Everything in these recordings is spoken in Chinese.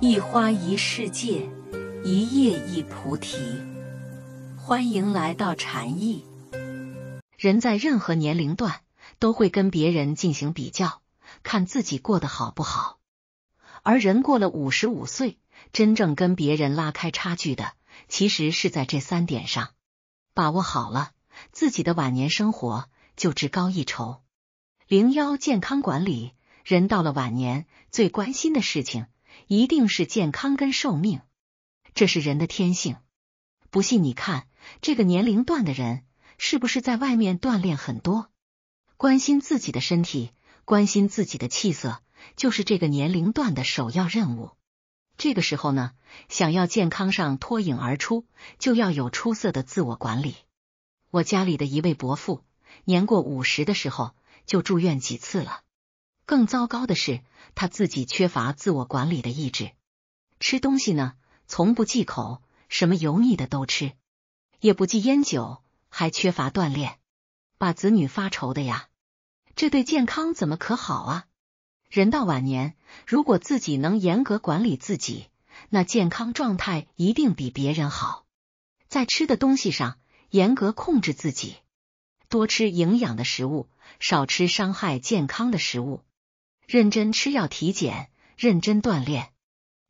一花一世界，一叶一菩提。欢迎来到禅意。人在任何年龄段都会跟别人进行比较，看自己过得好不好。而人过了五十五岁，真正跟别人拉开差距的，其实是在这三点上。把握好了，自己的晚年生活就技高一筹。零幺健康管理，人到了晚年最关心的事情。一定是健康跟寿命，这是人的天性。不信你看，这个年龄段的人是不是在外面锻炼很多，关心自己的身体，关心自己的气色，就是这个年龄段的首要任务。这个时候呢，想要健康上脱颖而出，就要有出色的自我管理。我家里的一位伯父，年过五十的时候就住院几次了。更糟糕的是，他自己缺乏自我管理的意志。吃东西呢，从不忌口，什么油腻的都吃，也不忌烟酒，还缺乏锻炼，把子女发愁的呀。这对健康怎么可好啊？人到晚年，如果自己能严格管理自己，那健康状态一定比别人好。在吃的东西上，严格控制自己，多吃营养的食物，少吃伤害健康的食物。认真吃药、体检，认真锻炼，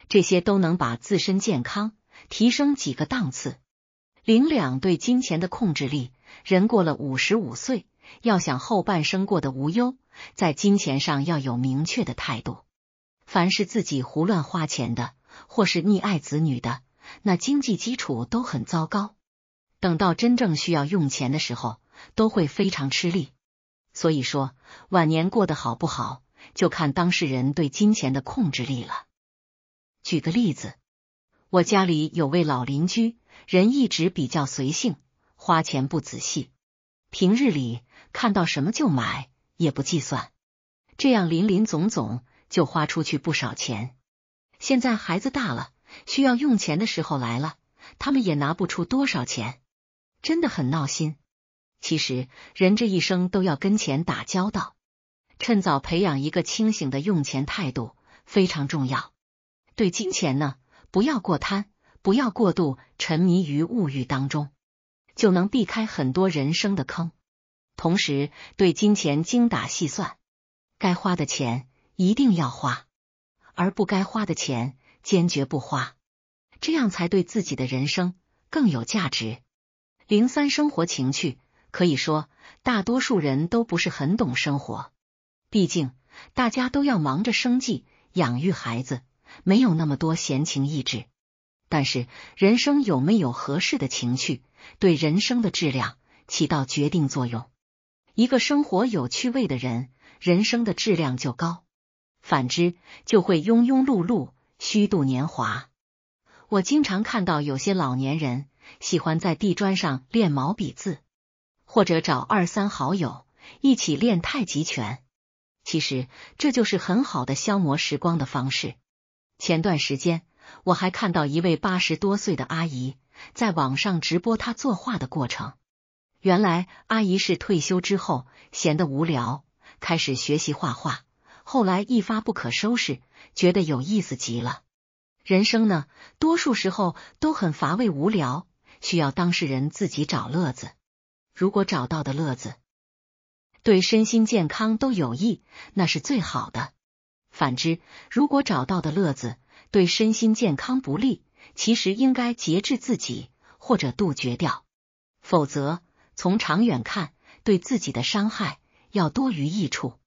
这些都能把自身健康提升几个档次。零两对金钱的控制力，人过了五十五岁，要想后半生过得无忧，在金钱上要有明确的态度。凡是自己胡乱花钱的，或是溺爱子女的，那经济基础都很糟糕。等到真正需要用钱的时候，都会非常吃力。所以说，晚年过得好不好？就看当事人对金钱的控制力了。举个例子，我家里有位老邻居，人一直比较随性，花钱不仔细，平日里看到什么就买，也不计算，这样林林总总就花出去不少钱。现在孩子大了，需要用钱的时候来了，他们也拿不出多少钱，真的很闹心。其实，人这一生都要跟钱打交道。趁早培养一个清醒的用钱态度非常重要。对金钱呢，不要过贪，不要过度沉迷于物欲当中，就能避开很多人生的坑。同时，对金钱精打细算，该花的钱一定要花，而不该花的钱坚决不花，这样才对自己的人生更有价值。零三生活情趣，可以说大多数人都不是很懂生活。毕竟，大家都要忙着生计、养育孩子，没有那么多闲情逸致。但是，人生有没有合适的情趣，对人生的质量起到决定作用。一个生活有趣味的人，人生的质量就高；反之，就会庸庸碌碌、虚度年华。我经常看到有些老年人喜欢在地砖上练毛笔字，或者找二三好友一起练太极拳。其实这就是很好的消磨时光的方式。前段时间我还看到一位八十多岁的阿姨在网上直播她作画的过程。原来阿姨是退休之后闲得无聊，开始学习画画，后来一发不可收拾，觉得有意思极了。人生呢，多数时候都很乏味无聊，需要当事人自己找乐子。如果找到的乐子。对身心健康都有益，那是最好的。反之，如果找到的乐子对身心健康不利，其实应该节制自己，或者杜绝掉。否则，从长远看，对自己的伤害要多于益处。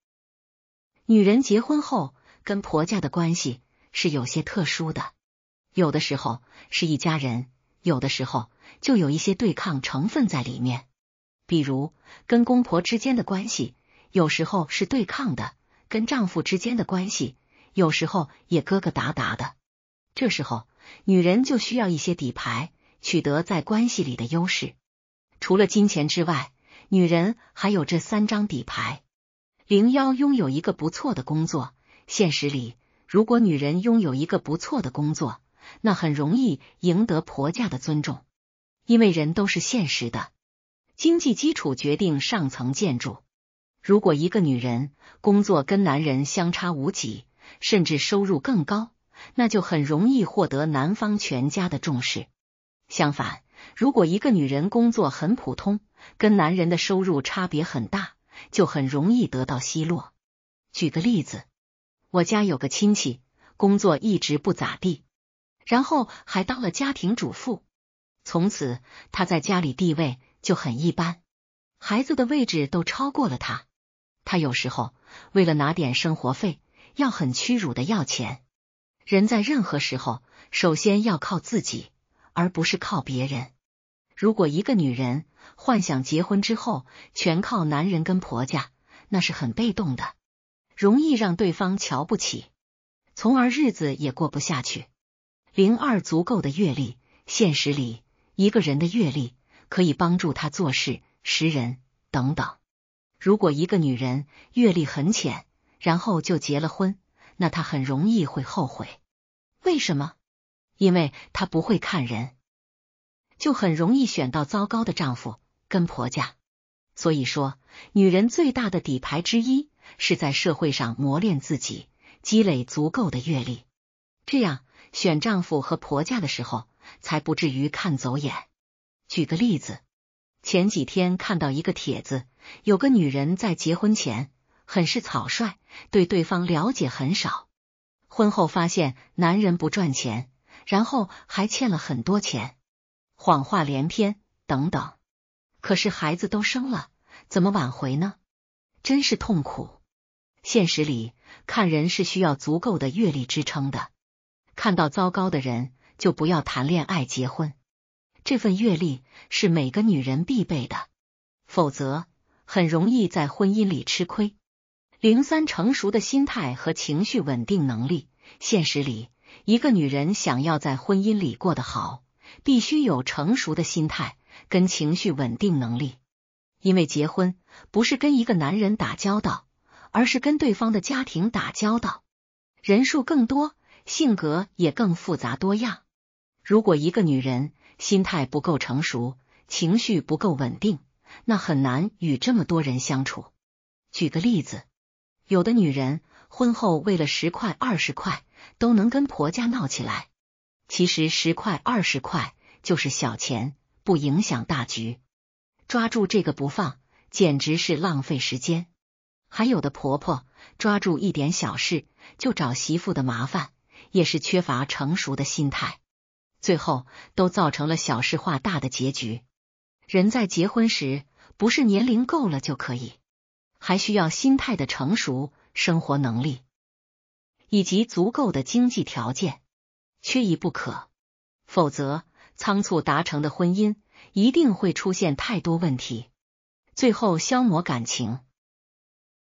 女人结婚后，跟婆家的关系是有些特殊的，有的时候是一家人，有的时候就有一些对抗成分在里面。比如跟公婆之间的关系，有时候是对抗的；跟丈夫之间的关系，有时候也疙疙瘩瘩的。这时候，女人就需要一些底牌，取得在关系里的优势。除了金钱之外，女人还有这三张底牌：零幺拥有一个不错的工作。现实里，如果女人拥有一个不错的工作，那很容易赢得婆家的尊重，因为人都是现实的。经济基础决定上层建筑。如果一个女人工作跟男人相差无几，甚至收入更高，那就很容易获得男方全家的重视。相反，如果一个女人工作很普通，跟男人的收入差别很大，就很容易得到奚落。举个例子，我家有个亲戚，工作一直不咋地，然后还当了家庭主妇，从此她在家里地位。就很一般，孩子的位置都超过了他。他有时候为了拿点生活费，要很屈辱的要钱。人在任何时候，首先要靠自己，而不是靠别人。如果一个女人幻想结婚之后全靠男人跟婆家，那是很被动的，容易让对方瞧不起，从而日子也过不下去。零二足够的阅历，现实里一个人的阅历。可以帮助她做事、识人等等。如果一个女人阅历很浅，然后就结了婚，那她很容易会后悔。为什么？因为她不会看人，就很容易选到糟糕的丈夫跟婆家。所以说，女人最大的底牌之一是在社会上磨练自己，积累足够的阅历，这样选丈夫和婆家的时候才不至于看走眼。举个例子，前几天看到一个帖子，有个女人在结婚前很是草率，对对方了解很少，婚后发现男人不赚钱，然后还欠了很多钱，谎话连篇等等。可是孩子都生了，怎么挽回呢？真是痛苦。现实里看人是需要足够的阅历支撑的，看到糟糕的人就不要谈恋爱、结婚。这份阅历是每个女人必备的，否则很容易在婚姻里吃亏。零三成熟的心态和情绪稳定能力，现实里一个女人想要在婚姻里过得好，必须有成熟的心态跟情绪稳定能力。因为结婚不是跟一个男人打交道，而是跟对方的家庭打交道，人数更多，性格也更复杂多样。如果一个女人，心态不够成熟，情绪不够稳定，那很难与这么多人相处。举个例子，有的女人婚后为了十块二十块都能跟婆家闹起来，其实十块二十块就是小钱，不影响大局。抓住这个不放，简直是浪费时间。还有的婆婆抓住一点小事就找媳妇的麻烦，也是缺乏成熟的心态。最后都造成了小事化大的结局。人在结婚时，不是年龄够了就可以，还需要心态的成熟、生活能力以及足够的经济条件，缺一不可。否则，仓促达成的婚姻一定会出现太多问题，最后消磨感情。